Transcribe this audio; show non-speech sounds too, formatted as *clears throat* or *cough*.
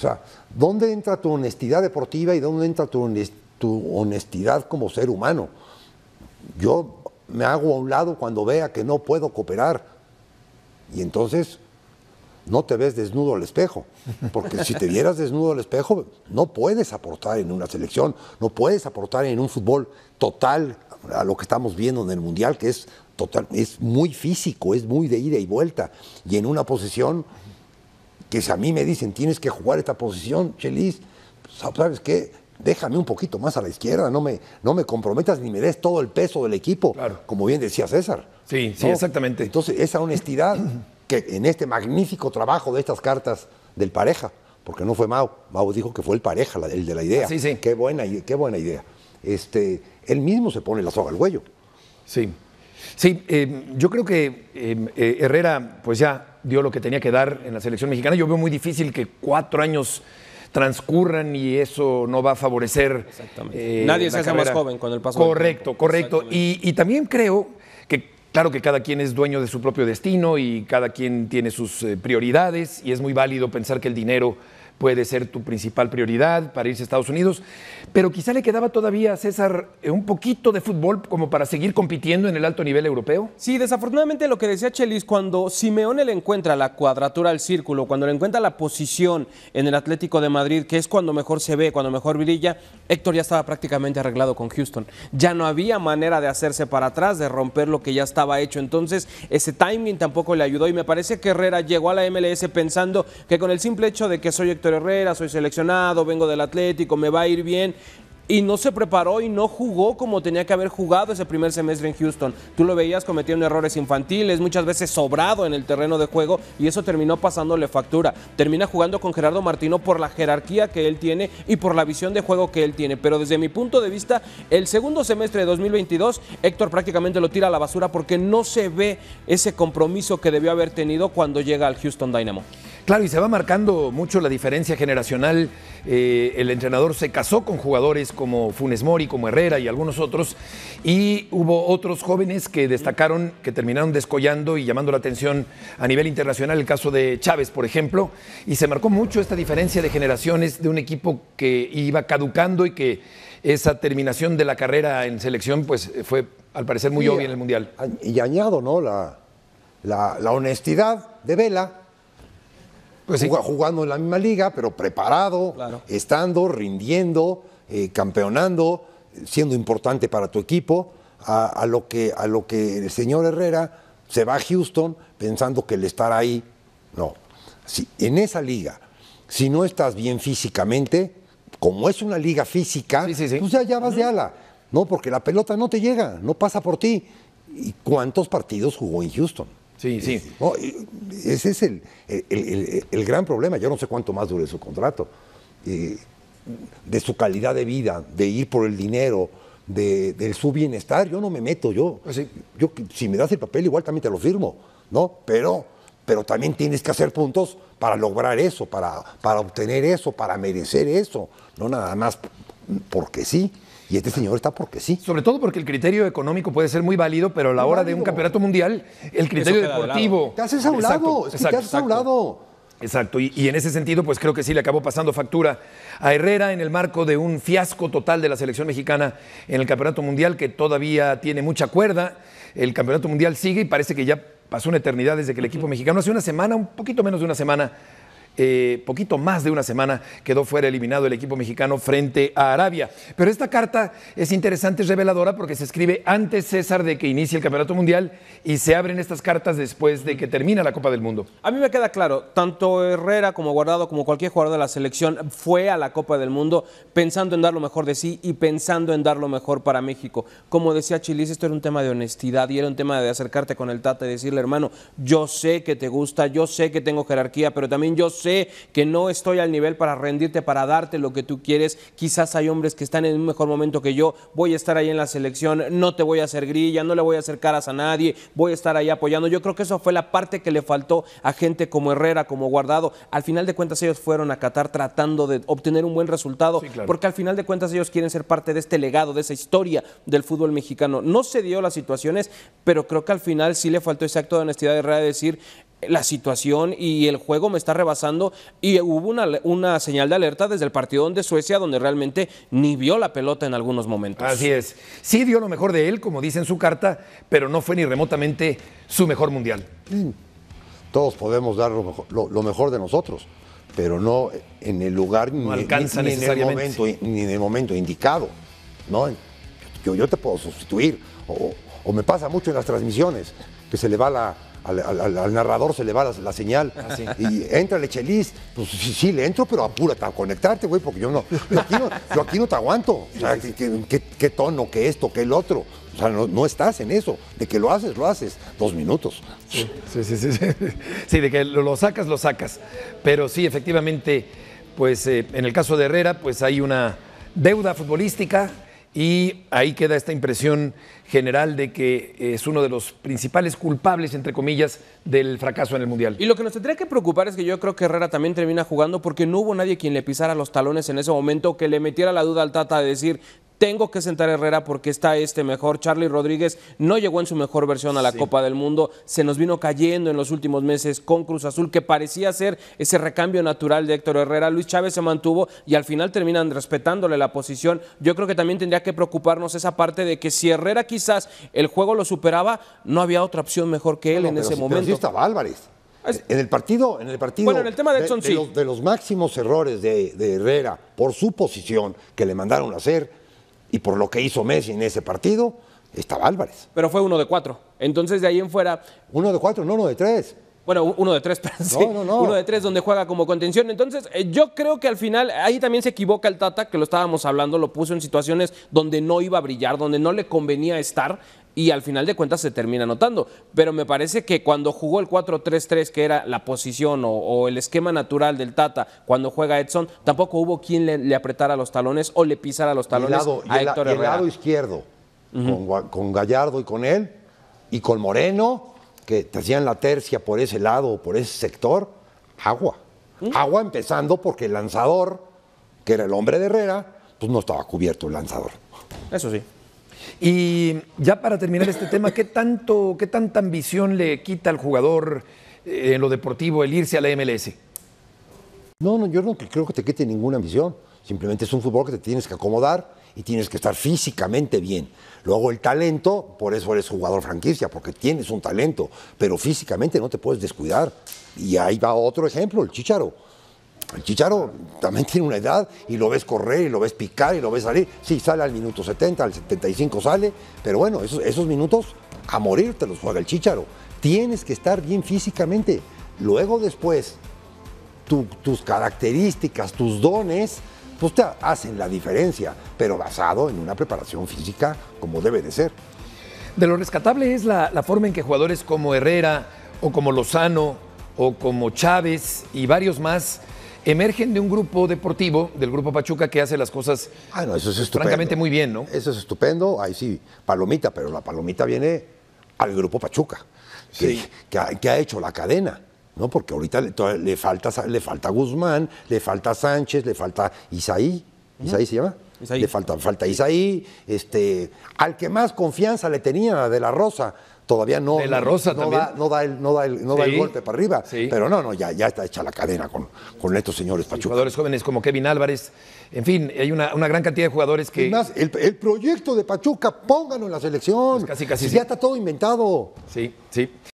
O sea, ¿dónde entra tu honestidad deportiva y dónde entra tu, honestidad como ser humano? Yo me hago a un lado cuando vea que no puedo cooperar. Y entonces no te ves desnudo al espejo. Porque si te vieras desnudo al espejo, no puedes aportar en una selección, no puedes aportar en un fútbol total a lo que estamos viendo en el Mundial, que es total, es muy físico, es muy de ida y vuelta. Y en una posición que si a mí me dicen tienes que jugar esta posición, Chelis, pues, ah, ¿sabes qué? Déjame un poquito más a la izquierda, no me, no me comprometas ni me des todo el peso del equipo, como bien decía César. Sí, sí, exactamente. Entonces, esa honestidad *clears throat* que en este magnífico trabajo de estas cartas del pareja, porque no fue Mao, Mao dijo que fue el pareja, el de la idea. Ah, sí, sí. Qué buena, qué buena idea. Este, él mismo se pone la soga al cuello. Sí. Sí, eh, yo creo que eh, eh, Herrera, pues ya dio lo que tenía que dar en la selección mexicana. Yo veo muy difícil que cuatro años transcurran y eso no va a favorecer. Exactamente. Eh, Nadie se hace más joven con el paso. Correcto, correcto. Y, y también creo que Claro que cada quien es dueño de su propio destino y cada quien tiene sus eh, prioridades y es muy válido pensar que el dinero puede ser tu principal prioridad para irse a Estados Unidos, pero quizá le quedaba todavía a César eh, un poquito de fútbol como para seguir compitiendo en el alto nivel europeo. Sí, desafortunadamente lo que decía Chelis, cuando Simeone le encuentra la cuadratura al círculo, cuando le encuentra la posición en el Atlético de Madrid, que es cuando mejor se ve, cuando mejor brilla, Héctor ya estaba prácticamente arreglado con Houston. Ya no había manera de hacerse para atrás, de romper lo que ya estaba hecho. Entonces, ese timing tampoco le ayudó y me parece que Herrera llegó a la MLS pensando que con el simple hecho de que soy Héctor Herrera, soy seleccionado, vengo del Atlético, me va a ir bien. Y no se preparó y no jugó como tenía que haber jugado ese primer semestre en Houston. Tú lo veías cometiendo errores infantiles, muchas veces sobrado en el terreno de juego y eso terminó pasándole factura. Termina jugando con Gerardo Martino por la jerarquía que él tiene y por la visión de juego que él tiene. Pero desde mi punto de vista, el segundo semestre de 2022, Héctor prácticamente lo tira a la basura porque no se ve ese compromiso que debió haber tenido cuando llega al Houston Dynamo. Claro, y se va marcando mucho la diferencia generacional. Eh, el entrenador se casó con jugadores como Funes Mori, como Herrera y algunos otros, y hubo otros jóvenes que destacaron, que terminaron descollando y llamando la atención a nivel internacional, el caso de Chávez, por ejemplo, y se marcó mucho esta diferencia de generaciones de un equipo que iba caducando y que esa terminación de la carrera en selección pues fue al parecer muy obvia en el Mundial. Y añado, ¿no? la honestidad de Vela pues jugando en la misma liga, pero preparado, estando, rindiendo, eh, campeonando, siendo importante para tu equipo, a, lo que, a lo que el señor Herrera se va a Houston pensando que el estar ahí, no. Si, en esa liga, si no estás bien físicamente, como es una liga física, tú pues ya, vas de ala, ¿no? Porque la pelota no te llega, no pasa por ti. ¿Y cuántos partidos jugó en Houston? Sí, sí. ese es el, gran problema. Yo no sé cuánto más dure su contrato. de su calidad de vida, de ir por el dinero, de, su bienestar, yo no me meto. Yo, ah, yo, si me das el papel, igual también te lo firmo, ¿no? Pero, pero también tienes que hacer puntos para lograr eso, para, para obtener eso, para merecer eso. No nada más porque sí. Y este señor está porque sí. Sobre todo porque el criterio económico puede ser muy válido, pero a la hora de un campeonato mundial, el criterio deportivo. Te haces a un lado, te Exacto, y, y, en ese sentido, pues creo que sí le acabó pasando factura a Herrera en el marco de un fiasco total de la selección mexicana en el Campeonato Mundial, que todavía tiene mucha cuerda. El Campeonato Mundial sigue y parece que ya pasó una eternidad desde que el equipo mexicano, hace una semana, un poquito menos de una semana, eh, poquito más de una semana quedó fuera eliminado el equipo mexicano frente a Arabia. Pero esta carta es interesante, es reveladora, porque se escribe antes, César, de que inicie el Campeonato Mundial y se abren estas cartas después de que termina la Copa del Mundo. A mí me queda claro, tanto Herrera como Guardado, como cualquier jugador de la selección, fue a la Copa del Mundo pensando en dar lo mejor de sí y pensando en dar lo mejor para México. Como decía Chilis, esto era un tema de honestidad y era un tema de acercarte con el Tata y decirle, hermano, yo sé que te gusta, yo sé que tengo jerarquía, pero también yo sé que no estoy al nivel para rendirte, para darte lo que tú quieres. Quizás hay hombres que están en un mejor momento que yo. Voy a estar ahí en la selección, no te voy a hacer grilla, no le voy a hacer caras a nadie, voy a estar ahí apoyando. Yo creo que eso fue la parte que le faltó a gente como Herrera, como Guardado. Al final de cuentas ellos fueron a Qatar tratando de obtener un buen resultado, porque al final de cuentas ellos quieren ser parte de este legado, de esa historia del fútbol mexicano. No se dio las situaciones, pero creo que al final sí le faltó ese acto de honestidad de Herrera de decir, la situación y el juego me está rebasando y hubo una, señal de alerta desde el partido de Suecia donde realmente ni vio la pelota en algunos momentos. Así es. Sí dio lo mejor de él, como dice en su carta, pero no fue ni remotamente su mejor mundial. Mm. Todos podemos dar lo mejor, de nosotros, pero no en el lugar no ni, En el momento, ni, en el momento, indicado. ¿no? Yo, yo te puedo sustituir o me pasa mucho en las transmisiones que se le va la al, narrador se le va la, señal. Ah, y entra Echeliz. pues sí, le entro, pero apúrate a conectarte, güey, porque yo no, yo aquí no, te aguanto. O qué, tono, que esto, que el otro. O sea, no, estás en eso. De que lo haces, lo haces. Dos minutos. Sí, sí, sí. Sí, de que lo, sacas, lo sacas. Pero sí, efectivamente, pues eh, en el caso de Herrera, pues hay una deuda futbolística y ahí queda esta impresión general de que es uno de los principales culpables, entre comillas, del fracaso en el Mundial. Y lo que nos tendría que preocupar es que yo creo que Herrera también termina jugando porque no hubo nadie quien le pisara los talones en ese momento, que le metiera la duda al Tata de decir, tengo que sentar a Herrera porque está este mejor. Charlie Rodríguez no llegó en su mejor versión a la Copa del Mundo. Se nos vino cayendo en los últimos meses con Cruz Azul, que parecía ser ese recambio natural de Héctor Herrera. Luis Chávez se mantuvo y al final terminan respetándole la posición. Yo creo que también tendría que preocuparnos esa parte de que si Herrera quizás el juego lo superaba, no había otra opción mejor que él en ese momento. estaba Álvarez. En el partido, en el partido. Bueno, en el tema de, Edson, los, de máximos errores de Herrera por su posición que le mandaron a hacer y por lo que hizo Messi en ese partido, estaba Álvarez. Pero fue uno de cuatro. Entonces, de ahí en fuera. Uno de cuatro, no, uno de tres. Bueno, uno de tres, *laughs* pero Uno de tres donde juega como contención. Entonces, eh, yo creo que al final ahí también se equivoca el Tata, que lo estábamos hablando, lo puso en situaciones donde no iba a brillar, donde no le convenía estar y al final de cuentas se termina notando. Pero me parece que cuando jugó el 4-3-3, que era la posición o, el esquema natural del Tata, cuando juega Edson, tampoco hubo quien le, apretara los talones o le pisara los talones a Héctor lado izquierdo, con Gallardo y con él, y con Moreno que te hacían la tercia por ese lado o por ese sector, agua. Agua empezando porque el lanzador, que era el hombre de Herrera, pues no estaba cubierto el lanzador. Eso sí. Y ya para terminar este tema, ¿qué, tanto, ¿qué tanta ambición le quita al jugador eh, en lo deportivo el irse a la MLS? No, no, yo no creo que te quite ninguna ambición. Simplemente es un fútbol que te tienes que acomodar y tienes que estar físicamente bien. Luego el talento, por eso eres jugador franquicia, porque tienes un talento, pero físicamente no te puedes descuidar. Y ahí va otro ejemplo, el Chicharo. El Chicharo también *laughs* tiene una edad y lo ves correr y lo ves picar y lo ves salir. Sí, sale al minuto 70, al 75 sale, pero bueno, esos, minutos a morir te los juega el Chicharo. Tienes que estar bien físicamente. Luego después, tus características, tus dones pues te hacen la diferencia, pero basado en una preparación física como debe de ser. De lo rescatable es la, forma en que jugadores como Herrera o como Lozano o como Chávez y varios más emergen de un grupo deportivo, del grupo Pachuca, que hace las cosas ah, eso es francamente muy bien, ¿no? Eso es estupendo, ahí sí, palomita, pero la palomita viene al grupo Pachuca, que ha hecho la cadena. Porque ahorita le, falta, le falta Guzmán, le falta Sánchez, le falta Isaí. ¿Isaí se llama? Le falta, falta Isaí. Este, al que más confianza le tenía de la Rosa, todavía no, de la Rosa no, da, no, da, el, golpe para arriba. Pero no, no, ya, está hecha la cadena con, con estos señores Pachuca. Jugadores jóvenes como Kevin Álvarez. En fin, hay una, gran cantidad de jugadores que. más el, el, proyecto de Pachuca, pónganlo en la selección. Pues casi, casi. Ya está todo inventado. Sí, sí.